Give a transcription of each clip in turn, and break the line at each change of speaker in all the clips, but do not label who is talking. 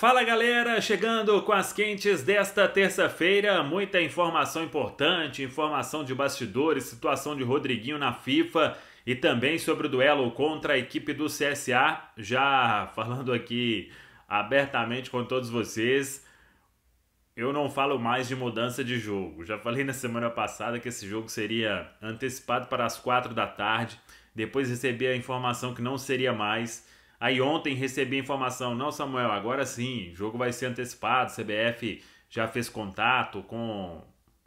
Fala galera, chegando com as quentes desta terça-feira, muita informação importante, informação de bastidores, situação de Rodriguinho na FIFA e também sobre o duelo contra a equipe do CSA. Já falando aqui abertamente com todos vocês, eu não falo mais de mudança de jogo. Já falei na semana passada que esse jogo seria antecipado para as quatro da tarde, depois recebi a informação que não seria mais. Aí ontem recebi informação, não Samuel, agora sim, jogo vai ser antecipado, CBF já fez contato com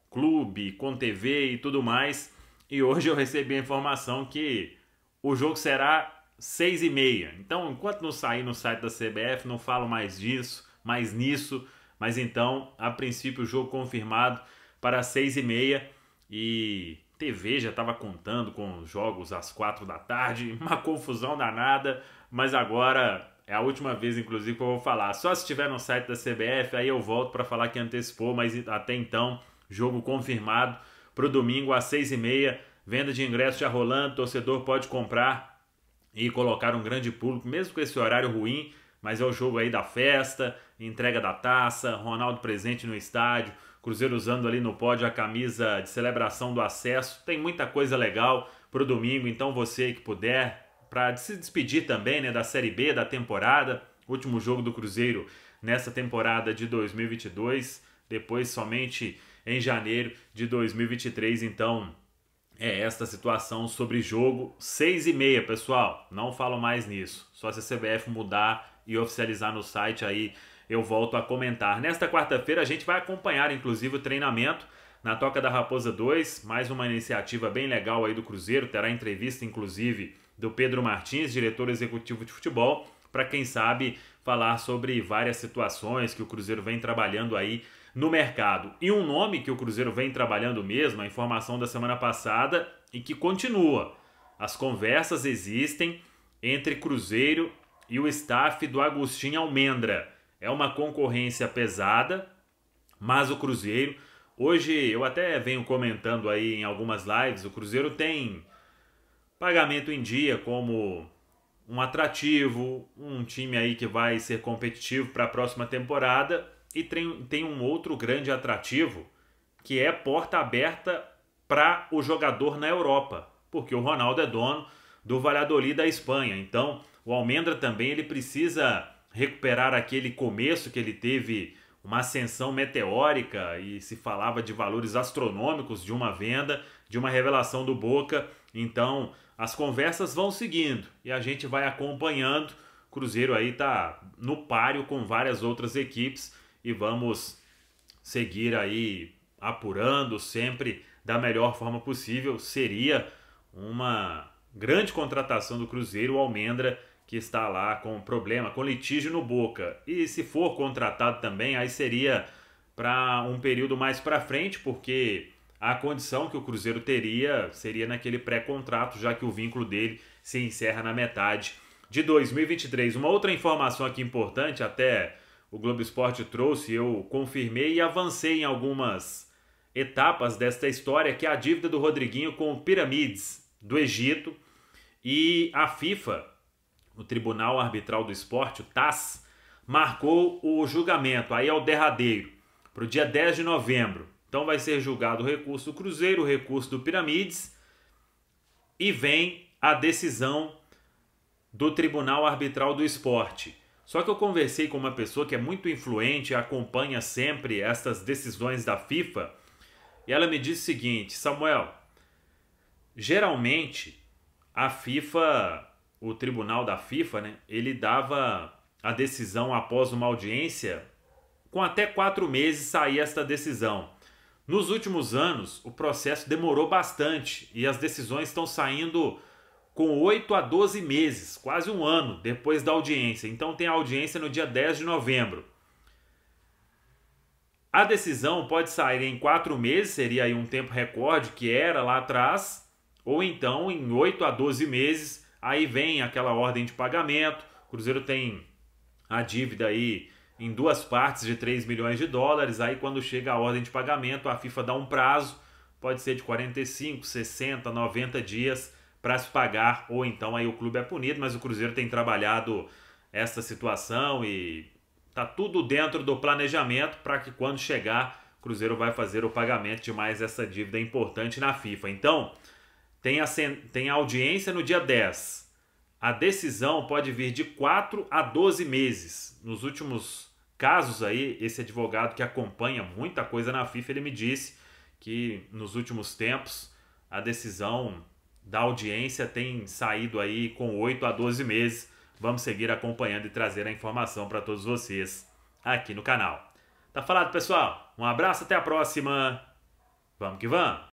clube, com TV e tudo mais. E hoje eu recebi a informação que o jogo será seis e meia. Então, enquanto não sair no site da CBF, não falo mais disso, mais nisso. Mas então, a princípio, o jogo confirmado para seis e meia. E TV já estava contando com os jogos às quatro da tarde, uma confusão danada, mas agora é a última vez, inclusive, que eu vou falar. Só se estiver no site da CBF, aí eu volto para falar que antecipou, mas até então, jogo confirmado para o domingo às seis e meia. Venda de ingresso já rolando, torcedor pode comprar e colocar um grande público, mesmo com esse horário ruim mas é o jogo aí da festa, entrega da taça, Ronaldo presente no estádio, Cruzeiro usando ali no pódio a camisa de celebração do acesso. Tem muita coisa legal pro domingo, então você que puder, para se despedir também, né, da Série B da temporada, último jogo do Cruzeiro nessa temporada de 2022, depois somente em janeiro de 2023, então é esta situação sobre jogo 6 e meia, pessoal. Não falo mais nisso. Só se a CBF mudar e oficializar no site aí eu volto a comentar. Nesta quarta-feira a gente vai acompanhar inclusive o treinamento na Toca da Raposa 2, mais uma iniciativa bem legal aí do Cruzeiro, terá entrevista inclusive do Pedro Martins, diretor executivo de futebol, para quem sabe falar sobre várias situações que o Cruzeiro vem trabalhando aí no mercado. E um nome que o Cruzeiro vem trabalhando mesmo, a informação da semana passada e que continua. As conversas existem entre Cruzeiro e o staff do Agostinho Almendra. É uma concorrência pesada, mas o Cruzeiro. Hoje eu até venho comentando aí em algumas lives: o Cruzeiro tem pagamento em dia como um atrativo, um time aí que vai ser competitivo para a próxima temporada e tem, tem um outro grande atrativo que é porta aberta para o jogador na Europa, porque o Ronaldo é dono do Valladolid da Espanha. Então, o Almendra também ele precisa recuperar aquele começo que ele teve uma ascensão meteórica e se falava de valores astronômicos de uma venda, de uma revelação do Boca. Então, as conversas vão seguindo e a gente vai acompanhando. Cruzeiro aí tá no páreo com várias outras equipes e vamos seguir aí apurando sempre da melhor forma possível. Seria uma grande contratação do Cruzeiro, o Almendra que está lá com problema, com litígio no Boca. E se for contratado também, aí seria para um período mais para frente, porque a condição que o Cruzeiro teria seria naquele pré-contrato, já que o vínculo dele se encerra na metade de 2023. Uma outra informação aqui importante, até o Globo Esporte trouxe, eu confirmei e avancei em algumas etapas desta história, que é a dívida do Rodriguinho com o Piramides do Egito e a FIFA o Tribunal Arbitral do Esporte, o TAS, marcou o julgamento, aí é o derradeiro, para o dia 10 de novembro. Então vai ser julgado o recurso do Cruzeiro, o recurso do Piramides e vem a decisão do Tribunal Arbitral do Esporte. Só que eu conversei com uma pessoa que é muito influente, acompanha sempre estas decisões da FIFA, e ela me disse o seguinte: Samuel, geralmente a FIFA o tribunal da FIFA, né, ele dava a decisão após uma audiência, com até quatro meses saía esta decisão. Nos últimos anos, o processo demorou bastante e as decisões estão saindo com 8 a 12 meses, quase um ano depois da audiência. Então, tem a audiência no dia 10 de novembro. A decisão pode sair em quatro meses, seria aí um tempo recorde que era lá atrás, ou então em 8 a 12 meses, Aí vem aquela ordem de pagamento. O Cruzeiro tem a dívida aí em duas partes de 3 milhões de dólares. Aí quando chega a ordem de pagamento, a FIFA dá um prazo, pode ser de 45, 60, 90 dias para se pagar, ou então aí o clube é punido, mas o Cruzeiro tem trabalhado essa situação e tá tudo dentro do planejamento para que quando chegar, o Cruzeiro vai fazer o pagamento de mais essa dívida importante na FIFA. Então, tem a, tem a audiência no dia 10. A decisão pode vir de 4 a 12 meses. Nos últimos casos aí, esse advogado que acompanha muita coisa na FIFA, ele me disse que nos últimos tempos a decisão da audiência tem saído aí com 8 a 12 meses. Vamos seguir acompanhando e trazer a informação para todos vocês aqui no canal. Tá falado, pessoal? Um abraço, até a próxima. Vamos que vamos!